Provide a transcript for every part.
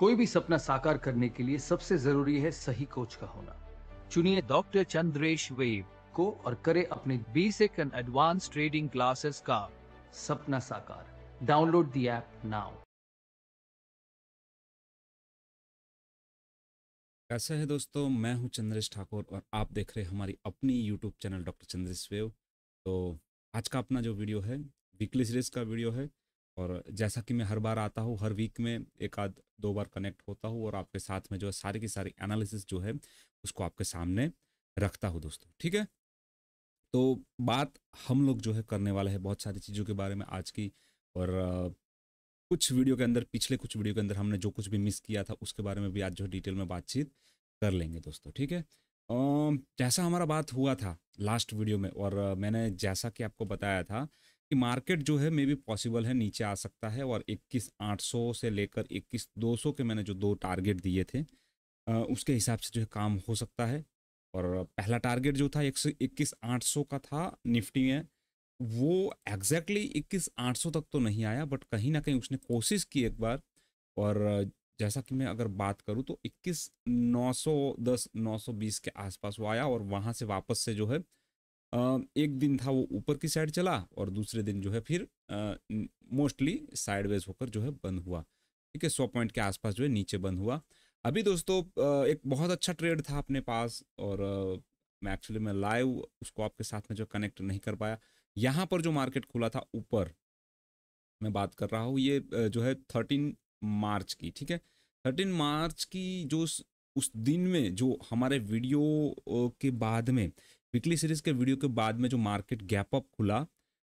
कोई भी सपना साकार करने के लिए सबसे जरूरी है सही कोच का होना चुनिए डॉक्टर चंद्रेश वेव को और करे अपने B second advance trading classes का सपना साकार डाउनलोड दी ऐप नाउ कैसे है दोस्तों मैं हूं चंद्रेश ठाकुर और आप देख रहे हैं हमारी अपनी YouTube channel doctor Chandresh wave तो आज का अपना जो वीडियो है वीकली सीरीज का वीडियो है और जैसा कि मैं हर बार आता हूँ हर वीक में एक आध दो बार कनेक्ट होता हूँ और आपके साथ में जो है सारी की सारी एनालिसिस जो है उसको आपके सामने रखता हूँ दोस्तों ठीक है तो बात हम लोग जो है करने वाले हैं बहुत सारी चीज़ों के बारे में आज की और कुछ वीडियो के अंदर पिछले कुछ वीडियो के अंदर हमने जो कुछ भी मिस किया था उसके बारे में भी आज जो डिटेल में बातचीत कर लेंगे दोस्तों ठीक है जैसा हमारा बात हुआ था लास्ट वीडियो में और मैंने जैसा कि आपको बताया था कि मार्केट जो है मे भी पॉसिबल है नीचे आ सकता है और 21,800 से लेकर 21,200 के मैंने जो दो टारगेट दिए थे उसके हिसाब से जो है काम हो सकता है और पहला टारगेट जो था इक्कीस आठ सौ का था निफ्टी में वो एग्जैक्टली इक्कीस आठ सौ तक तो नहीं आया बट कहीं ना कहीं उसने कोशिश की एक बार और जैसा कि मैं अगर बात करूँ तो इक्कीस नौ सौ दस नौ सौ बीस के आसपास वो आया और वहाँ से वापस से जो है एक दिन था वो ऊपर की साइड चला और दूसरे दिन जो है फिर मोस्टली साइडवेज होकर जो है बंद हुआ ठीक है सौ पॉइंट के आसपास जो है नीचे बंद हुआ अभी दोस्तों एक बहुत अच्छा ट्रेड था अपने पास और मैं एक्चुअली मैं लाइव उसको आपके साथ में जो कनेक्ट नहीं कर पाया यहाँ पर जो मार्केट खुला था ऊपर मैं बात कर रहा हूँ ये जो है थर्टीन मार्च की ठीक है थर्टीन मार्च की जो उस दिन में जो हमारे वीडियो के बाद में वीकली सीरीज के वीडियो के बाद में जो मार्केट गैप अप खुला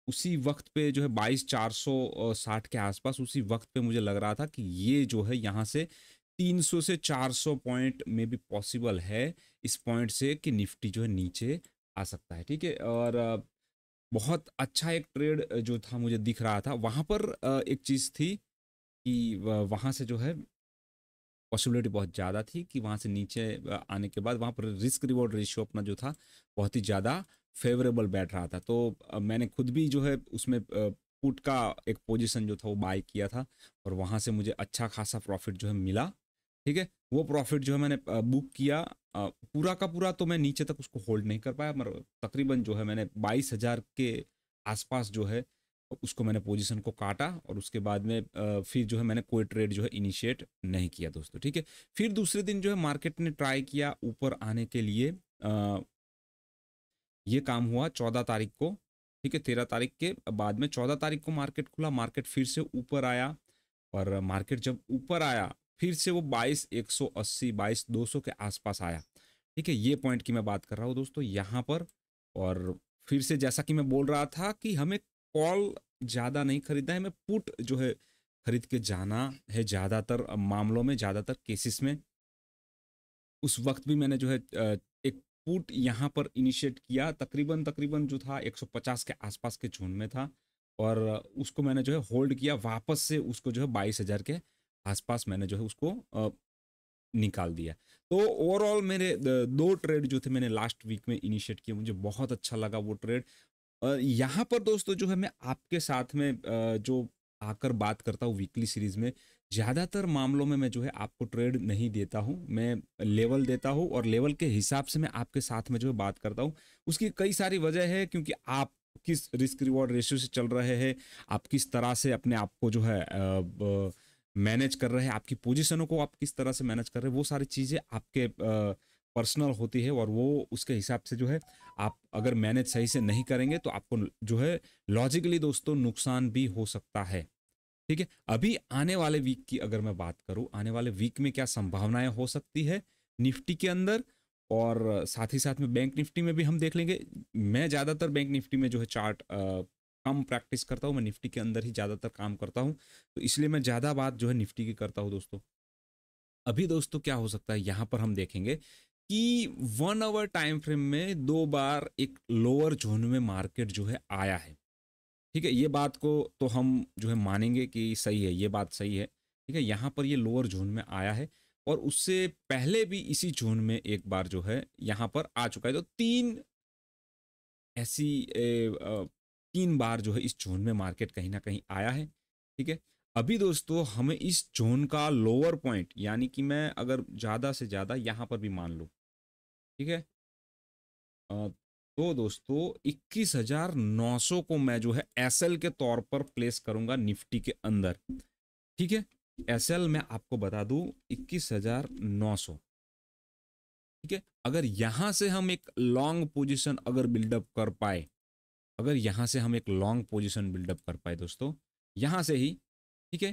उसी वक्त पे जो है बाईस चार सौ साठ के आसपास उसी वक्त पे मुझे लग रहा था कि ये जो है यहाँ से 300 से 400 पॉइंट में भी पॉसिबल है इस पॉइंट से कि निफ्टी जो है नीचे आ सकता है ठीक है और बहुत अच्छा एक ट्रेड जो था मुझे दिख रहा था वहाँ पर एक चीज़ थी कि वहाँ से जो है पॉसिबिलिटी बहुत ज़्यादा थी कि वहाँ से नीचे आने के बाद वहाँ पर रिस्क रिवॉर्ड रेशियो अपना जो था बहुत ही ज़्यादा फेवरेबल बैठ रहा था तो मैंने खुद भी जो है उसमें पुट का एक पोजीशन जो था वो बाय किया था और वहाँ से मुझे अच्छा खासा प्रॉफिट जो है मिला ठीक है वो प्रॉफिट जो है मैंने बुक किया पूरा का पूरा तो मैं नीचे तक उसको होल्ड नहीं कर पाया मगर तकरीबन जो है मैंने बाईस हज़ार के आसपास जो है उसको मैंने पोजीशन को काटा और उसके बाद में फिर जो है मैंने कोई ट्रेड जो है इनिशिएट नहीं किया दोस्तों ठीक है फिर दूसरे दिन जो है मार्केट ने ट्राई किया ऊपर आने के लिए आ, ये काम हुआ चौदह तारीख को ठीक है तेरह तारीख के बाद में चौदह तारीख को मार्केट खुला मार्केट फिर से ऊपर आया और मार्केट जब ऊपर आया फिर से वो बाईस एक सौ अस्सी बाईस दो सौ के आसपास आया ठीक है ये पॉइंट की मैं बात कर रहा हूँ दोस्तों यहाँ पर और फिर से जैसा कि मैं बोल रहा था कि हमें कॉल ज़्यादा नहीं खरीदना है हमें पुट जो है खरीद के जाना है ज़्यादातर मामलों में ज़्यादातर केसेस में उस वक्त भी मैंने जो है एक पुट यहाँ पर इनिशिएट किया तकरीबन तकरीबन जो था 150 के आसपास के जोन में था और उसको मैंने जो है होल्ड किया वापस से उसको जो है बाईस हज़ार के आसपास मैंने जो है उसको निकाल दिया तो ओवरऑल मेरे दो ट्रेड जो थे मैंने लास्ट वीक में इनिशिएट किए मुझे बहुत अच्छा लगा वो ट्रेड यहाँ पर दोस्तों जो है मैं आपके साथ में जो आकर बात करता हूँ वीकली सीरीज में ज़्यादातर मामलों में मैं जो है आपको ट्रेड नहीं देता हूँ मैं लेवल देता हूँ और लेवल के हिसाब से मैं आपके साथ में जो है बात करता हूँ उसकी कई सारी वजह है क्योंकि आप किस रिस्क रिवॉर्ड रेशियो से चल रहे हैं आप किस तरह से अपने आप को जो है मैनेज कर रहे हैं आपकी पोजिशनों को आप किस तरह से मैनेज कर रहे हैं वो सारी चीज़ें आपके पर्सनल होती है और वो उसके हिसाब से जो है आप अगर मैनेज सही से नहीं करेंगे तो आपको जो है लॉजिकली दोस्तों नुकसान भी हो सकता है ठीक है अभी आने वाले वीक की अगर मैं बात करूं आने वाले वीक में क्या संभावनाएं हो सकती है निफ्टी के अंदर और साथ ही साथ में बैंक निफ्टी में भी हम देख लेंगे मैं ज़्यादातर बैंक निफ्टी में जो है चार्ट आ, कम प्रैक्टिस करता हूँ मैं निफ्टी के अंदर ही ज़्यादातर काम करता हूँ तो इसलिए मैं ज़्यादा बात जो है निफ्टी की करता हूँ दोस्तों अभी दोस्तों क्या हो सकता है यहाँ पर हम देखेंगे कि वन आवर टाइम फ्रेम में दो बार एक लोअर जोन में मार्केट जो है आया है ठीक है ये बात को तो हम जो है मानेंगे कि सही है ये बात सही है ठीक है यहाँ पर ये लोअर जोन में आया है और उससे पहले भी इसी जोन में एक बार जो है यहाँ पर आ चुका है तो तीन ऐसी ए, आ, तीन बार जो है इस जोन में मार्केट कहीं ना कहीं आया है ठीक है अभी दोस्तों हमें इस जोन का लोअर पॉइंट यानी कि मैं अगर ज़्यादा से ज़्यादा यहाँ पर भी मान लूँ ठीक है तो दोस्तों इक्कीस हजार नौ सौ को मैं जो है एस के तौर पर प्लेस करूंगा निफ्टी के अंदर ठीक है एस मैं आपको बता दू इक्कीस हजार नौ सौ ठीक है अगर यहां से हम एक लॉन्ग पोजीशन अगर बिल्डअप कर पाए अगर यहां से हम एक लॉन्ग पोजीशन बिल्डअप कर पाए दोस्तों यहां से ही ठीक है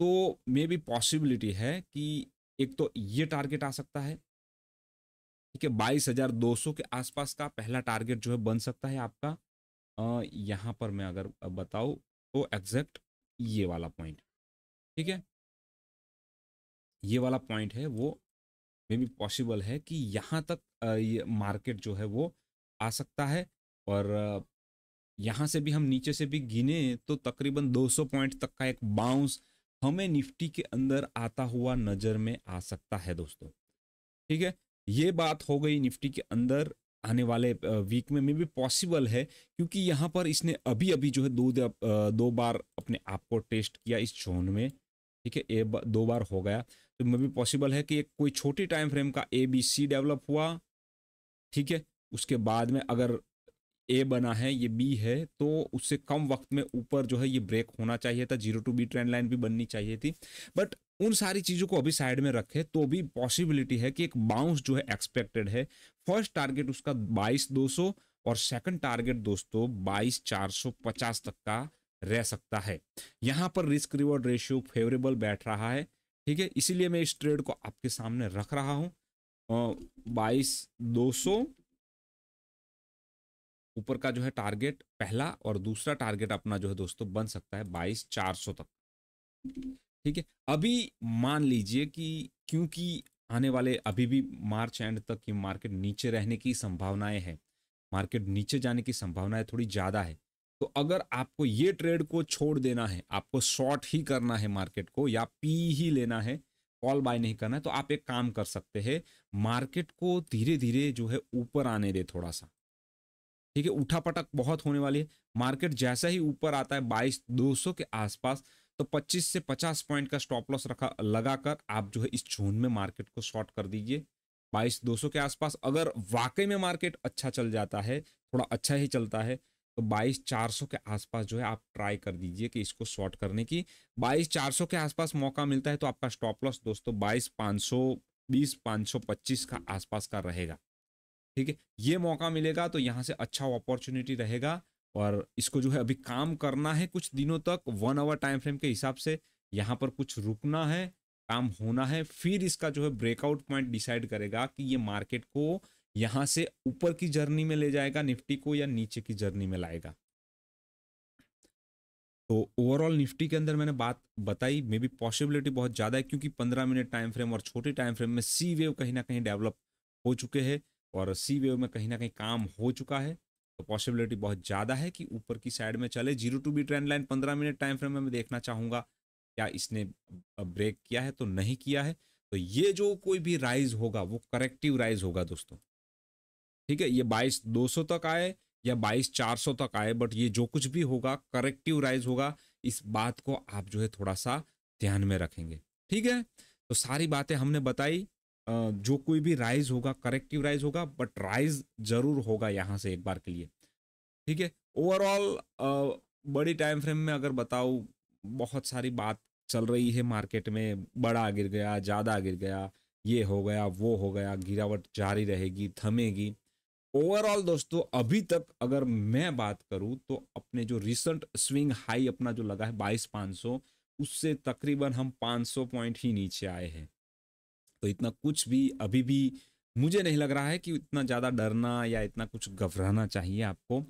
तो मे बी पॉसिबिलिटी है कि एक तो ये टारगेट आ सकता है ठीक है बाईस हजार दो सौ के आसपास का पहला टारगेट जो है बन सकता है आपका आ, यहां पर मैं अगर बताऊं तो एग्जैक्ट ये वाला पॉइंट ठीक है ये वाला पॉइंट है वो मे बी पॉसिबल है कि यहां तक ये मार्केट जो है वो आ सकता है और यहां से भी हम नीचे से भी गिने तो तकरीबन 200 पॉइंट तक का एक बाउंस हमें निफ्टी के अंदर आता हुआ नज़र में आ सकता है दोस्तों ठीक है ये बात हो गई निफ्टी के अंदर आने वाले वीक में मे भी पॉसिबल है क्योंकि यहाँ पर इसने अभी अभी जो है दो दो बार अपने आप को टेस्ट किया इस जोन में ठीक है ए दो बार हो गया तो मे भी पॉसिबल है कि एक कोई छोटी टाइम फ्रेम का ए बी सी डेवलप हुआ ठीक है उसके बाद में अगर ए बना है ये बी है तो उससे कम वक्त में ऊपर जो है ये ब्रेक होना चाहिए था zero to B trend line भी बननी चाहिए थी बट उन सारी चीज़ों को अभी साइड में रखें तो भी पॉसिबिलिटी है कि एक बाउंस जो है एक्सपेक्टेड है फर्स्ट टारगेट उसका बाईस दो सौ और सेकंड टारगेट दोस्तों बाईस चार सौ पचास तक का रह सकता है यहां पर रिस्क रिवॉर्ड रेशियो फेवरेबल बैठ रहा है ठीक है इसीलिए मैं इस ट्रेड को आपके सामने रख रहा हूं बाईस दो ऊपर का जो है टारगेट पहला और दूसरा टारगेट अपना जो है दोस्तों बन सकता है बाईस चार तक ठीक है अभी मान लीजिए कि क्योंकि आने वाले अभी भी मार्च एंड तक ये मार्केट नीचे रहने की संभावनाएं हैं मार्केट नीचे जाने की संभावनाएं थोड़ी ज़्यादा है तो अगर आपको ये ट्रेड को छोड़ देना है आपको शॉर्ट ही करना है मार्केट को या पी ही लेना है कॉल बाय नहीं करना है तो आप एक काम कर सकते हैं मार्केट को धीरे धीरे जो है ऊपर आने दे थोड़ा सा ठीक है उठापटक बहुत होने वाली है मार्केट जैसा ही ऊपर आता है बाईस दो सौ के आसपास तो 25 से 50 पॉइंट का स्टॉप लॉस रखा लगाकर आप जो है इस जोन में मार्केट को शॉर्ट कर दीजिए बाईस दो के आसपास अगर वाकई में मार्केट अच्छा चल जाता है थोड़ा अच्छा ही चलता है तो बाईस चार सौ के आसपास जो है आप ट्राई कर दीजिए कि इसको शॉर्ट करने की बाईस चार सौ के आसपास मौका मिलता है तो आपका स्टॉप लॉस दोस्तों बाईस पाँच सौ बीस पाँच सौ पच्चीस का आसपास का रहेगा ठीक है ये मौका मिलेगा तो यहाँ से अच्छा अपॉर्चुनिटी रहेगा और इसको जो है अभी काम करना है कुछ दिनों तक वन आवर टाइम फ्रेम के हिसाब से यहाँ पर कुछ रुकना है काम होना है फिर इसका जो है ब्रेकआउट पॉइंट डिसाइड करेगा कि ये मार्केट को यहाँ से ऊपर की जर्नी में ले जाएगा निफ्टी को या नीचे की जर्नी में लाएगा तो ओवरऑल निफ्टी के अंदर मैंने बात बताई मे बी पॉसिबिलिटी बहुत ज़्यादा है क्योंकि पंद्रह मिनट टाइम फ्रेम और छोटे टाइम फ्रेम में सी वेव कहीं ना कहीं डेवलप हो चुके हैं और सी वेव में कहीं ना कहीं काम हो चुका है तो पॉसिबिलिटी बहुत ज़्यादा है कि ऊपर की साइड में चले zero to B trend line पंद्रह मिनट टाइम फ्रेम में मैं देखना चाहूँगा क्या इसने ब्रेक किया है तो नहीं किया है तो ये जो कोई भी राइज होगा वो करेक्टिव राइज होगा दोस्तों ठीक है ये बाईस दो सौ तक आए या बाईस चार सौ तक आए बट ये जो कुछ भी होगा करेक्टिव राइज होगा इस बात को आप जो है थोड़ा सा ध्यान में रखेंगे ठीक है तो सारी बातें हमने बताई जो कोई भी राइज होगा करेक्टिव राइज होगा बट राइज जरूर होगा यहाँ से एक बार के लिए ठीक है ओवरऑल बड़ी टाइम फ्रेम में अगर बताऊँ बहुत सारी बात चल रही है मार्केट में बड़ा गिर गया ज़्यादा गिर गया ये हो गया वो हो गया गिरावट जारी रहेगी थमेगी ओवरऑल दोस्तों अभी तक अगर मैं बात करूं तो अपने जो रिसेंट स्विंग हाई अपना जो लगा है बाईस पाँच सौ उससे तकरीबन हम 500 पॉइंट ही नीचे आए हैं तो इतना कुछ भी अभी भी मुझे नहीं लग रहा है कि इतना ज़्यादा डरना या इतना कुछ घबराना चाहिए आपको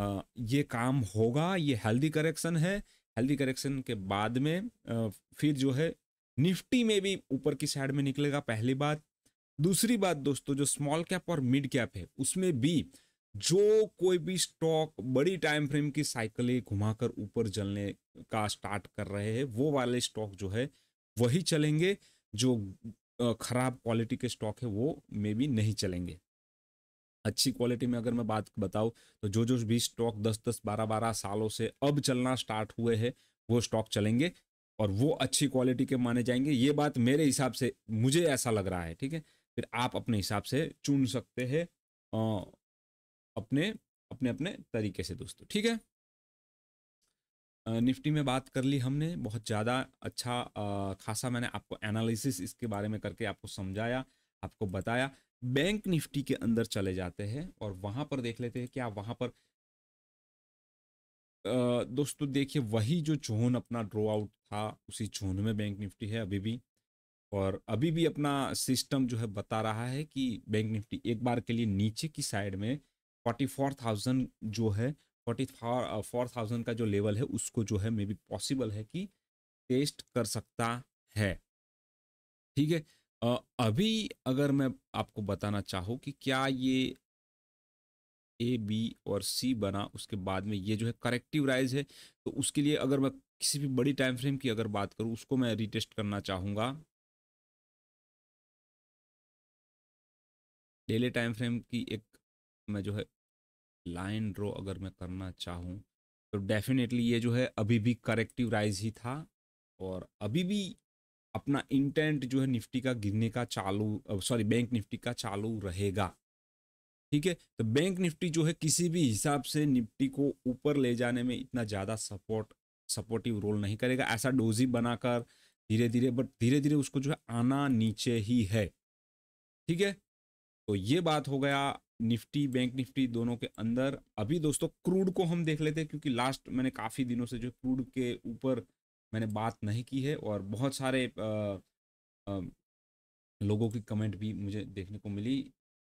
आ, ये काम होगा ये हेल्दी करेक्शन है हेल्दी करेक्शन के बाद में आ, फिर जो है निफ्टी में भी ऊपर की साइड में निकलेगा पहली बात दूसरी बात दोस्तों जो स्मॉल कैप और मिड कैप है उसमें भी जो कोई भी स्टॉक बड़ी टाइम फ्रेम की साइकिलें घुमाकर ऊपर जलने का स्टार्ट कर रहे हैं वो वाले स्टॉक जो है वही चलेंगे जो ख़राब क्वालिटी के स्टॉक है वो मे बी नहीं चलेंगे अच्छी क्वालिटी में अगर मैं बात बताऊँ तो जो जो भी स्टॉक दस दस बारह बारह सालों से अब चलना स्टार्ट हुए हैं वो स्टॉक चलेंगे और वो अच्छी क्वालिटी के माने जाएंगे ये बात मेरे हिसाब से मुझे ऐसा लग रहा है ठीक है फिर आप अपने हिसाब से चुन सकते हैं अपने अपने अपने तरीके से दोस्तों ठीक है निफ्टी में बात कर ली हमने बहुत ज़्यादा अच्छा खासा मैंने आपको एनालिसिस इसके बारे में करके आपको समझाया आपको बताया बैंक निफ्टी के अंदर चले जाते हैं और वहाँ पर देख लेते हैं कि आप वहाँ पर दोस्तों देखिए वही जो जोन अपना ड्रो आउट था उसी जोन में बैंक निफ्टी है अभी भी और अभी भी अपना सिस्टम जो है बता रहा है कि बैंक निफ्टी एक बार के लिए नीचे की साइड में फोर्टी फोर थाउजेंड जो है फोर्टी फोर थाउजेंड का जो लेवल है उसको जो है मे बी पॉसिबल है कि टेस्ट कर सकता है ठीक है अभी अगर मैं आपको बताना चाहूँ कि क्या ये ए बी और सी बना उसके बाद में ये जो है करेक्टिव राइज है तो उसके लिए अगर मैं किसी भी बड़ी टाइम फ्रेम की अगर बात करूँ उसको मैं रिटेस्ट करना चाहूँगा डेली टाइम फ्रेम की एक मैं जो है लाइन ड्रॉ अगर मैं करना चाहूँ तो डेफिनेटली ये जो है अभी भी करेक्टिव राइज ही था और अभी भी अपना इंटेंट जो है निफ्टी का गिरने का चालू सॉरी बैंक निफ्टी का चालू रहेगा ठीक है तो बैंक निफ्टी जो है किसी भी हिसाब से निफ्टी को ऊपर ले जाने में इतना ज़्यादा सपोर्ट सपोर्टिव रोल नहीं करेगा ऐसा डोजी बनाकर धीरे धीरे बट धीरे धीरे उसको जो है आना नीचे ही है ठीक है तो ये बात हो गया निफ्टी बैंक निफ्टी दोनों के अंदर अभी दोस्तों क्रूड को हम देख लेते हैं क्योंकि लास्ट मैंने काफ़ी दिनों से जो क्रूड के ऊपर मैंने बात नहीं की है और बहुत सारे आ, आ, लोगों की कमेंट भी मुझे देखने को मिली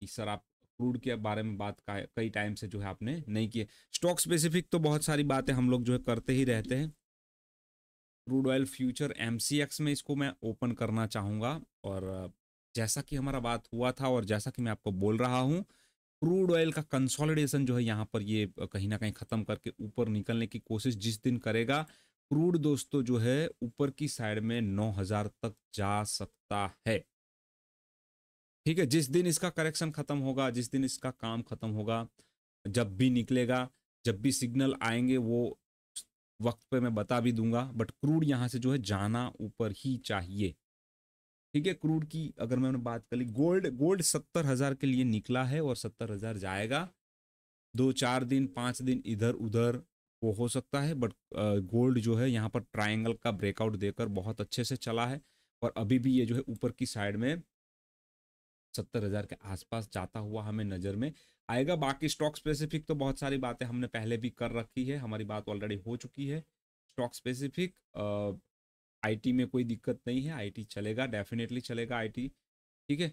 कि सर आप क्रूड के बारे में बात कई टाइम से जो है आपने नहीं किए स्टॉक स्पेसिफिक तो बहुत सारी बातें हम लोग जो है करते ही रहते हैं क्रूड ऑयल फ्यूचर एम में इसको मैं ओपन करना चाहूँगा और जैसा कि हमारा बात हुआ था और जैसा कि मैं आपको बोल रहा हूँ क्रूड ऑयल का कंसोलिडेशन जो है यहाँ पर ये कहीं ना कहीं ख़त्म करके ऊपर निकलने की कोशिश जिस दिन करेगा क्रूड दोस्तों जो है ऊपर की साइड में हज़ार तक जा सकता है ठीक है जिस दिन इसका करेक्शन खत्म होगा जिस दिन इसका काम खत्म होगा जब भी निकलेगा जब भी सिग्नल आएंगे वो वक्त पे मैं बता भी दूंगा बट क्रूड यहाँ से जो है जाना ऊपर ही चाहिए ठीक है क्रूड की अगर मैंने बात कर ली गोल्ड गोल्ड सत्तर हजार के लिए निकला है और सत्तर हजार जाएगा दो चार दिन पाँच दिन इधर उधर वो हो सकता है बट गोल्ड जो है यहाँ पर ट्राइंगल का ब्रेकआउट देकर बहुत अच्छे से चला है और अभी भी ये जो है ऊपर की साइड में सत्तर हज़ार के आसपास जाता हुआ हमें नज़र में आएगा बाकी स्टॉक स्पेसिफिक तो बहुत सारी बातें हमने पहले भी कर रखी है हमारी बात ऑलरेडी हो चुकी है स्टॉक स्पेसिफिक आईटी में कोई दिक्कत नहीं है आईटी चलेगा डेफिनेटली चलेगा आईटी ठीक है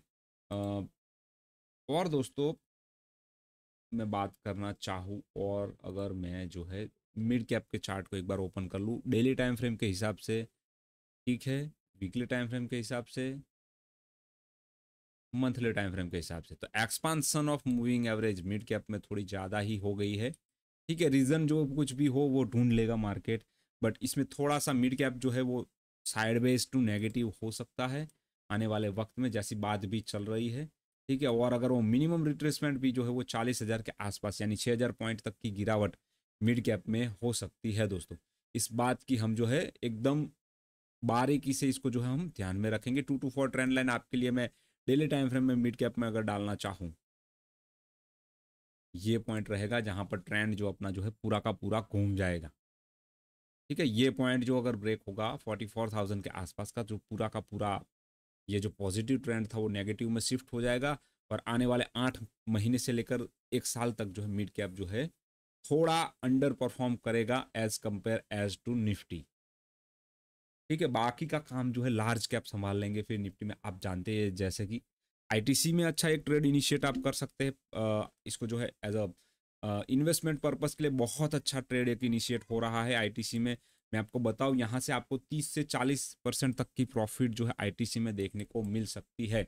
और दोस्तों मैं बात करना चाहूँ और अगर मैं जो है मिड कैप के चार्ट को एक बार ओपन कर लूँ डेली टाइम फ्रेम के हिसाब से ठीक है वीकली टाइम फ्रेम के हिसाब से मंथली टाइम फ्रेम के हिसाब से तो expansion of moving average mid cap में थोड़ी ज़्यादा ही हो गई है ठीक है रीज़न जो कुछ भी हो वो ढूंढ लेगा मार्केट बट इसमें थोड़ा सा मिड कैप जो है वो साइडवेज टू नेगेटिव हो सकता है आने वाले वक्त में जैसी बात भी चल रही है ठीक है और अगर वो मिनिमम रिट्रेसमेंट भी जो है वो चालीस हज़ार के आसपास यानी छः हज़ार पॉइंट तक की गिरावट मिड कैप में हो सकती है दोस्तों इस बात की हम जो है एकदम बारीकी से इसको जो है हम ध्यान में रखेंगे two two four trend line आपके लिए मैं डेली टाइम फ्रेम में मिड कैप में अगर डालना चाहूँ ये पॉइंट रहेगा जहाँ पर ट्रेंड जो अपना जो है पूरा का पूरा घूम जाएगा ठीक है ये पॉइंट जो अगर ब्रेक होगा फोर्टी फोर थाउजेंड के आसपास का जो पूरा का पूरा ये जो पॉजिटिव ट्रेंड था वो नेगेटिव में शिफ्ट हो जाएगा और आने वाले आठ महीने से लेकर एक साल तक जो है मिड कैप जो है थोड़ा अंडर परफॉर्म करेगा as compare as to Nifty ठीक है बाकी का काम जो है लार्ज कैप संभाल लेंगे फिर निफ्टी में आप जानते हैं जैसे कि आईटीसी में अच्छा एक ट्रेड इनिशिएट आप कर सकते हैं इसको जो है एज अ इन्वेस्टमेंट पर्पज़ के लिए बहुत अच्छा ट्रेड एक इनिशिएट हो रहा है आईटीसी में मैं आपको बताऊँ यहाँ से आपको 30 से 40 परसेंट तक की प्रॉफिट जो है आईटीसी में देखने को मिल सकती है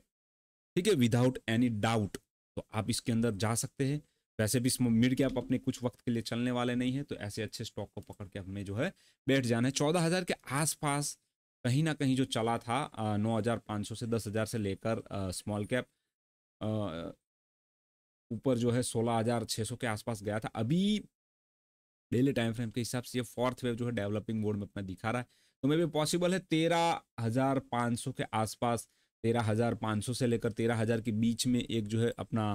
ठीक है विदाउट एनी डाउट तो आप इसके अंदर जा सकते हैं वैसे भी इसमें मिड कैप अपने कुछ वक्त के लिए चलने वाले नहीं हैं तो ऐसे अच्छे स्टॉक को पकड़ के हमें जो है बैठ जाना है चौदह हज़ार के आसपास कहीं ना कहीं जो चला था नौ हज़ार पाँच सौ से दस हज़ार से लेकर स्मॉल कैप ऊपर जो है सोलह हज़ार छः सौ के आसपास गया था अभी डेली टाइम फ्रेम के हिसाब से ये फोर्थ वेव जो है डेवलपिंग मोड में अपना दिखा रहा है तो मे भी पॉसिबल है तेरह हज़ार पाँच सौ के आसपास तेरह हज़ार पाँच सौ से लेकर तेरह हज़ार के बीच में एक जो है अपना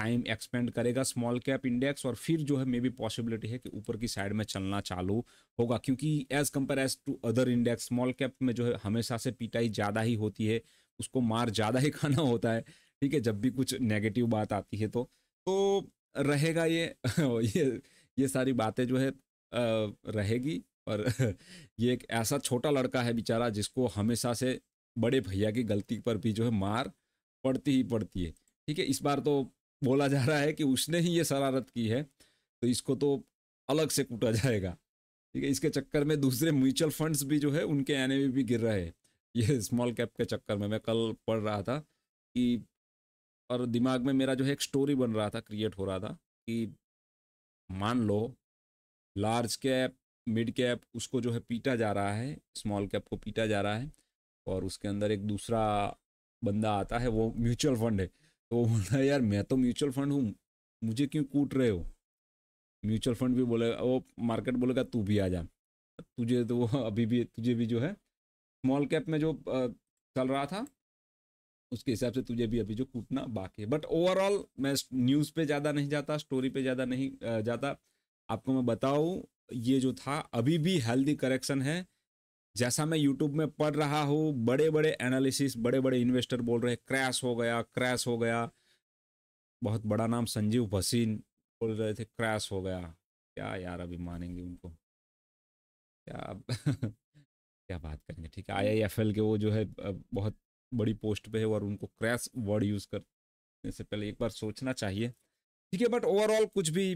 टाइम एक्सपेंड करेगा स्मॉल कैप इंडेक्स और फिर जो है मे बी पॉसिबिलिटी है कि ऊपर की साइड में चलना चालू होगा क्योंकि as compare as to other index small cap में जो है हमेशा से पिटाई ज़्यादा ही होती है उसको मार ज़्यादा ही खाना होता है ठीक है जब भी कुछ नेगेटिव बात आती है तो तो रहेगा ये ये ये सारी बातें जो है रहेगी और ये एक ऐसा छोटा लड़का है बेचारा जिसको हमेशा से बड़े भैया की गलती पर भी जो है मार पड़ती ही पड़ती है ठीक है इस बार तो बोला जा रहा है कि उसने ही ये शरारत की है तो इसको तो अलग से कूटा जाएगा ठीक है इसके चक्कर में दूसरे म्यूचुअल फंड्स भी जो है उनके एन भी गिर रहे हैं ये स्मॉल कैप के चक्कर में मैं कल पढ़ रहा था कि और दिमाग में मेरा जो है एक स्टोरी बन रहा था क्रिएट हो रहा था कि मान लो लार्ज कैप मिड कैप उसको जो है पीटा जा रहा है स्मॉल कैप को पीटा जा रहा है और उसके अंदर एक दूसरा बंदा आता है वो म्यूचुअल फंड है तो वो बोलता है यार मैं तो म्यूचुअल फंड हूँ मुझे क्यों कूट रहे हो म्यूचुअल फंड भी बोलेगा वो मार्केट बोलेगा तू भी आ जा तुझे तो वो अभी भी तुझे भी जो है स्मॉल कैप में जो चल रहा था उसके हिसाब से तुझे भी अभी जो कूटना बाकी है बट ओवरऑल मैं न्यूज़ पे ज़्यादा नहीं जाता स्टोरी पे ज़्यादा नहीं जाता आपको मैं बताऊँ ये जो था अभी भी हेल्दी करेक्शन है जैसा मैं यूट्यूब में पढ़ रहा हूँ बड़े बड़े एनालिसिस बड़े बड़े इन्वेस्टर बोल रहे क्रैश हो गया क्रैश हो गया बहुत बड़ा नाम संजीव भसीन बोल रहे थे क्रैश हो गया क्या यार अभी मानेंगे उनको क्या क्या बात करेंगे ठीक है आई आई एफ एल के वो जो है बहुत बड़ी पोस्ट पे है और उनको क्रैश वर्ड यूज़ करने से पहले एक बार सोचना चाहिए ठीक है बट ओवरऑल कुछ भी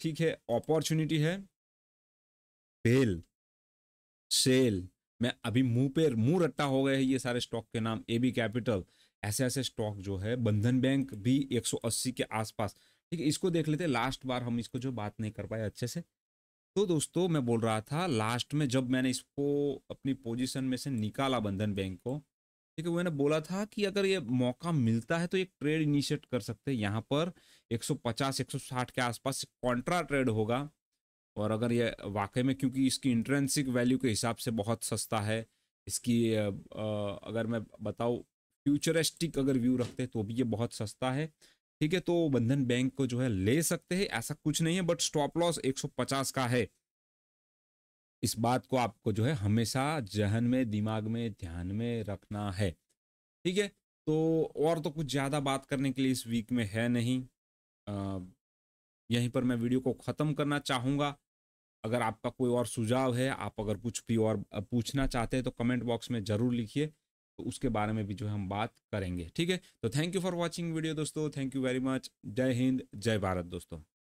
ठीक है अपॉर्चुनिटी है बेल सेल मैं अभी मुंह पे मुंह रट्टा हो गए हैं ये सारे स्टॉक के नाम ए बी कैपिटल ऐसे ऐसे स्टॉक जो है बंधन बैंक भी 180 के आसपास ठीक है इसको देख लेते लास्ट बार हम इसको जो बात नहीं कर पाए अच्छे से तो दोस्तों मैं बोल रहा था लास्ट में जब मैंने इसको अपनी पोजीशन में से निकाला बंधन बैंक को ठीक है मैंने बोला था कि अगर ये मौका मिलता है तो एक ट्रेड इनिशिएट कर सकते हैं यहाँ पर 150 160 के आसपास कॉन्ट्रा ट्रेड होगा और अगर ये वाकई में क्योंकि इसकी इंट्रेंसिक वैल्यू के हिसाब से बहुत सस्ता है इसकी अगर मैं बताऊँ फ्यूचरिस्टिक अगर व्यू रखते हैं तो भी ये बहुत सस्ता है ठीक है तो बंधन बैंक को जो है ले सकते हैं ऐसा कुछ नहीं है बट स्टॉप लॉस 150 का है इस बात को आपको जो है हमेशा जहन में दिमाग में ध्यान में रखना है ठीक है तो और तो कुछ ज़्यादा बात करने के लिए इस वीक में है नहीं यहीं पर मैं वीडियो को ख़त्म करना चाहूँगा अगर आपका कोई और सुझाव है आप अगर कुछ भी और पूछना चाहते हैं तो कमेंट बॉक्स में ज़रूर लिखिए तो उसके बारे में भी जो है हम बात करेंगे ठीक है तो thank you for watching video दोस्तों थैंक यू वेरी मच जय हिंद जय भारत दोस्तों